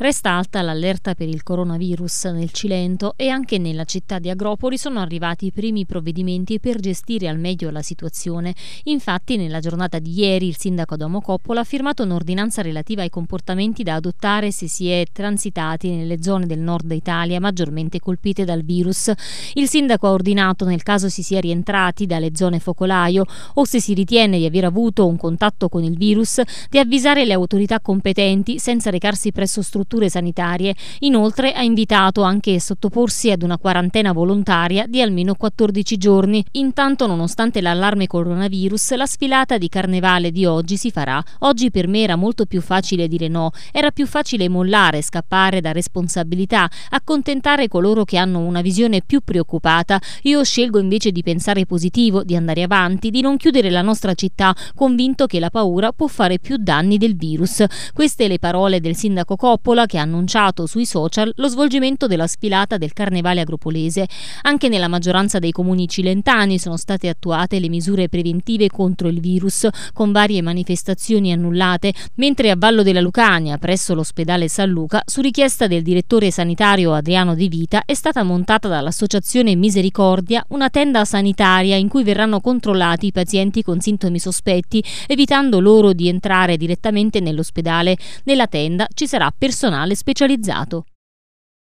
Resta alta l'allerta per il coronavirus nel Cilento e anche nella città di Agropoli sono arrivati i primi provvedimenti per gestire al meglio la situazione. Infatti nella giornata di ieri il sindaco Domo Coppola ha firmato un'ordinanza relativa ai comportamenti da adottare se si è transitati nelle zone del nord Italia maggiormente colpite dal virus. Il sindaco ha ordinato nel caso si sia rientrati dalle zone focolaio o se si ritiene di aver avuto un contatto con il virus di avvisare le autorità competenti senza recarsi presso strutture strutture sanitarie. Inoltre ha invitato anche a sottoporsi ad una quarantena volontaria di almeno 14 giorni. Intanto, nonostante l'allarme coronavirus, la sfilata di carnevale di oggi si farà. Oggi per me era molto più facile dire no, era più facile mollare, scappare da responsabilità, accontentare coloro che hanno una visione più preoccupata. Io scelgo invece di pensare positivo, di andare avanti, di non chiudere la nostra città, convinto che la paura può fare più danni del virus. Queste le parole del sindaco Coppola coca che ha annunciato sui social lo svolgimento della sfilata del Carnevale Agropolese. Anche nella maggioranza dei comuni cilentani sono state attuate le misure preventive contro il virus, con varie manifestazioni annullate, mentre a Vallo della Lucania, presso l'ospedale San Luca, su richiesta del direttore sanitario Adriano De Vita, è stata montata dall'associazione Misericordia una tenda sanitaria in cui verranno controllati i pazienti con sintomi sospetti, evitando loro di entrare direttamente nell'ospedale. Nella tenda ci sarà personale personale specializzato.